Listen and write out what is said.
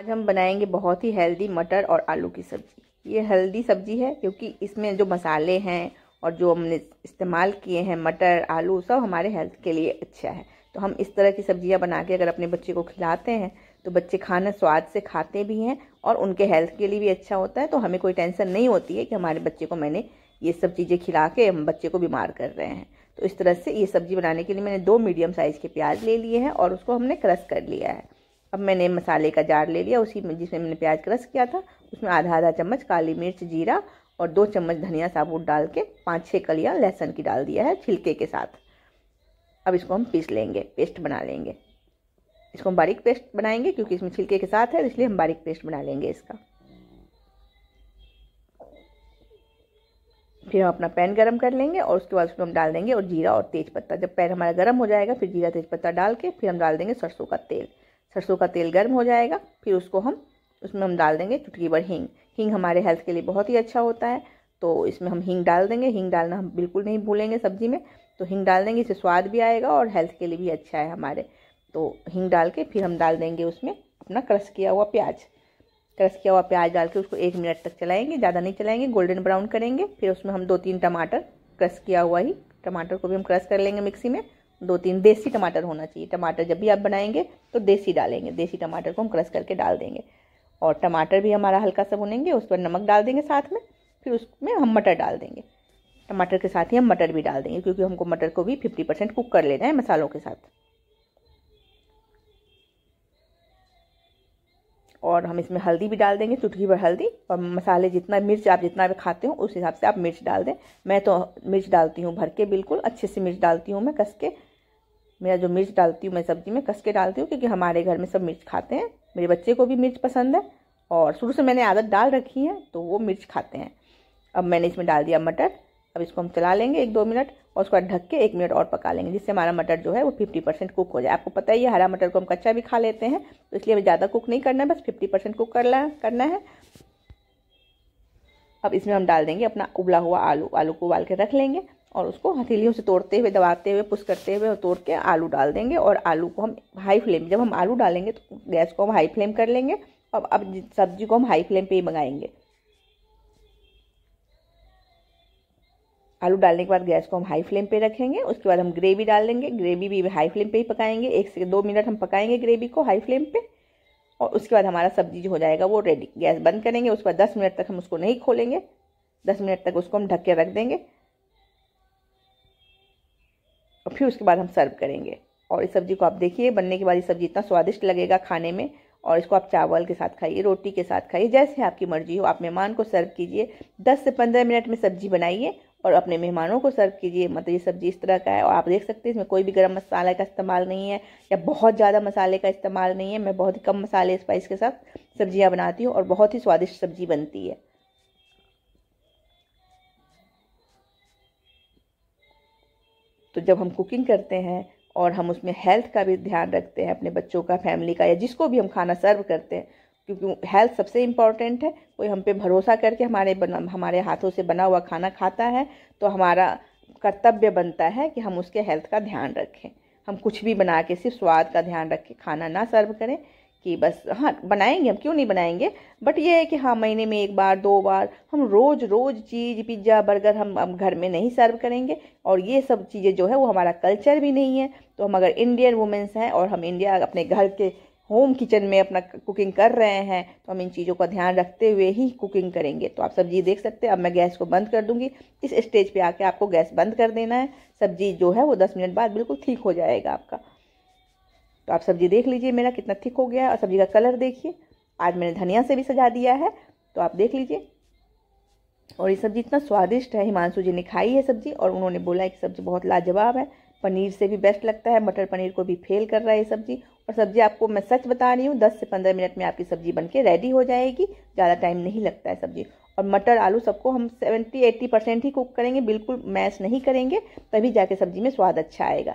आज हम बनाएंगे बहुत ही हेल्दी मटर और आलू की सब्ज़ी ये हेल्दी सब्ज़ी है क्योंकि इसमें जो मसाले हैं और जो हमने इस्तेमाल किए हैं मटर आलू सब हमारे हेल्थ के लिए अच्छा है तो हम इस तरह की सब्जियां बना के अगर अपने बच्चे को खिलाते हैं तो बच्चे खाना स्वाद से खाते भी हैं और उनके हेल्थ के लिए भी अच्छा होता है तो हमें कोई टेंशन नहीं होती है कि हमारे बच्चे को मैंने ये सब चीज़ें खिला के हम बच्चे को बीमार कर रहे हैं तो इस तरह से ये सब्ज़ी बनाने के लिए मैंने दो मीडियम साइज़ के प्याज ले लिए हैं और उसको हमने क्रश कर लिया है अब मैंने मसाले का जार ले लिया उसी में जिसमें मैंने प्याज क्रस किया था उसमें आधा आधा चम्मच काली मिर्च जीरा और दो चम्मच धनिया साबुत डाल के पाँच छः कलियाँ लहसुन की डाल दिया है छिलके के साथ अब इसको हम पीस लेंगे पेस्ट बना लेंगे इसको हम बारीक पेस्ट बनाएंगे क्योंकि इसमें छिलके के साथ है इसलिए हम बारीक पेस्ट बना लेंगे इसका फिर हम अपना पैन गरम कर लेंगे और उसके बाद उसमें हम डाल देंगे और जीरा और तेज़पत्ता जब पैन हमारा गरम हो जाएगा फिर जीरा तेज़पत्ता डाल के फिर हम डाल देंगे सरसों का तेल सरसों का तेल गर्म हो जाएगा फिर उसको हम उसमें हम डाल देंगे चुटकी भर हींग हींग हमारे हेल्थ के लिए बहुत ही अच्छा होता है तो इसमें हम हींग डाल देंगे हींग डालना हम बिल्कुल नहीं भूलेंगे सब्जी में तो हींग डाल देंगे इससे स्वाद भी आएगा और हेल्थ के लिए भी अच्छा है हमारे तो हींग डाल के फिर हम डाल देंगे उसमें अपना क्रश किया हुआ प्याज क्रश किया हुआ प्याज डाल के उसको एक मिनट तक चलाएंगे ज़्यादा नहीं चलाएंगे गोल्डन ब्राउन करेंगे फिर उसमें हम दो तीन टमाटर क्रश किया हुआ ही टमाटर को भी हम क्रश कर लेंगे मिक्सी में दो तीन देसी टमाटर होना चाहिए टमाटर जब भी आप बनाएंगे तो देसी डालेंगे देसी टमाटर को हम क्रश करके डाल देंगे और टमाटर भी हमारा हल्का सा भुनेंगे उस पर नमक डाल देंगे साथ में फिर उसमें हम मटर डाल देंगे टमाटर के साथ ही हम मटर भी डाल देंगे क्योंकि हमको मटर को भी फिफ्टी परसेंट कुक कर लेना है मसालों के साथ और हम इसमें हल्दी भी डाल देंगे चुटकी भर हल्दी और मसाले जितना मिर्च आप जितना भी खाते हो उस हिसाब से आप मिर्च डाल दें मैं तो मिर्च डालती हूँ भर के बिल्कुल अच्छे से मिर्च डालती हूँ मैं कस के मेरा जो मिर्च डालती हूँ मैं सब्जी में कस के डालती हूँ क्योंकि हमारे घर में सब मिर्च खाते हैं मेरे बच्चे को भी मिर्च पसंद है और शुरू से मैंने आदत डाल रखी है तो वो मिर्च खाते हैं अब मैंने इसमें डाल दिया मटर अब इसको हम चला लेंगे एक दो मिनट और उसको ढक के एक मिनट और पका लेंगे जिससे हमारा मटर जो है वो फिफ्टी परसेंट कुक हो जाए आपको पता ही है हरा मटर को हम कच्चा भी खा लेते हैं तो इसलिए हमें ज़्यादा कुक नहीं करना है बस फिफ्टी परसेंट कुक करना करना है अब इसमें हम डाल देंगे अपना उबला हुआ आलू आलू को उबाल के रख लेंगे और उसको हथेलियों से तोड़ते हुए दबाते हुए पुश करते हुए तोड़ के आलू डाल देंगे और आलू को हम हाई फ्लेम जब हम आलू डालेंगे तो गैस को हम हाई फ्लेम कर लेंगे और अब सब्जी को हम हाई फ्लेम पे ही मंगाएंगे आलू डालने के बाद गैस को हम हाई फ्लेम पे रखेंगे उसके बाद हम ग्रेवी डाल देंगे ग्रेवी भी हाई फ्लेम पे ही पकाएंगे एक से दो मिनट हम पकाएंगे ग्रेवी को हाई फ्लेम पे और उसके बाद हमारा सब्जी जो हो जाएगा वो रेडी गैस बंद करेंगे उसके बाद दस मिनट तक हम उसको नहीं खोलेंगे दस मिनट तक उसको हम ढक के रख देंगे और फिर उसके बाद हम सर्व करेंगे और इस सब्ज़ी को आप देखिए बनने के बाद ये सब्ज़ी इतना स्वादिष्ट लगेगा खाने में और इसको आप चावल के साथ खाइए रोटी के साथ खाइए जैसे आपकी मर्जी हो आप मेहमान को सर्व कीजिए 10 से 15 मिनट में सब्ज़ी बनाइए और अपने मेहमानों को सर्व कीजिए मतलब ये सब्ज़ी इस तरह का है और आप देख सकते हैं इसमें कोई भी गर्म मसाले का इस्तेमाल नहीं है या बहुत ज़्यादा मसाले का इस्तेमाल नहीं है मैं बहुत ही कम मसाले स्पाइस के साथ सब्ज़ियाँ बनाती हूँ और बहुत ही स्वादिष्ट सब्ज़ी बनती है तो जब हम कुकिंग करते हैं और हम उसमें हेल्थ का भी ध्यान रखते हैं अपने बच्चों का फैमिली का या जिसको भी हम खाना सर्व करते हैं क्योंकि हेल्थ सबसे इम्पॉर्टेंट है कोई हम पे भरोसा करके हमारे बना हमारे हाथों से बना हुआ खाना खाता है तो हमारा कर्तव्य बनता है कि हम उसके हेल्थ का ध्यान रखें हम कुछ भी बना के सिर्फ स्वाद का ध्यान रख के खाना ना सर्व करें कि बस हाँ बनाएंगे हम क्यों नहीं बनाएंगे बट ये है कि हाँ महीने में एक बार दो बार हम रोज़ रोज़ चीज़ पिज्ज़ा बर्गर हम हम घर में नहीं सर्व करेंगे और ये सब चीज़ें जो है वो हमारा कल्चर भी नहीं है तो हम अगर इंडियन वुमेंस हैं और हम इंडिया अपने घर के होम किचन में अपना कुकिंग कर रहे हैं तो हम इन चीज़ों का ध्यान रखते हुए ही कुकिंग करेंगे तो आप सब्जी देख सकते हैं अब मैं गैस को बंद कर दूंगी इस स्टेज पे आके आपको गैस बंद कर देना है सब्जी जो है वो दस मिनट बाद बिल्कुल ठीक हो जाएगा आपका तो आप सब्जी देख लीजिए मेरा कितना थिक हो गया है और सब्जी का कलर देखिए आज मैंने धनिया से भी सजा दिया है तो आप देख लीजिए और ये सब्जी इतना स्वादिष्ट है हिमांशु जी ने खाई है सब्जी और उन्होंने बोला है कि सब्जी बहुत लाजवाब है पनीर से भी बेस्ट लगता है मटर पनीर को भी फेल कर रहा है ये सब्जी और सब्जी आपको मैं सच बता रही हूँ दस से पंद्रह मिनट में आपकी सब्जी बन के रेडी हो जाएगी ज़्यादा टाइम नहीं लगता है सब्जी और मटर आलू सबको हम सेवेंटी एट्टी परसेंट ही कुक करेंगे बिल्कुल मैश नहीं करेंगे तभी जाके सब्जी में स्वाद अच्छा आएगा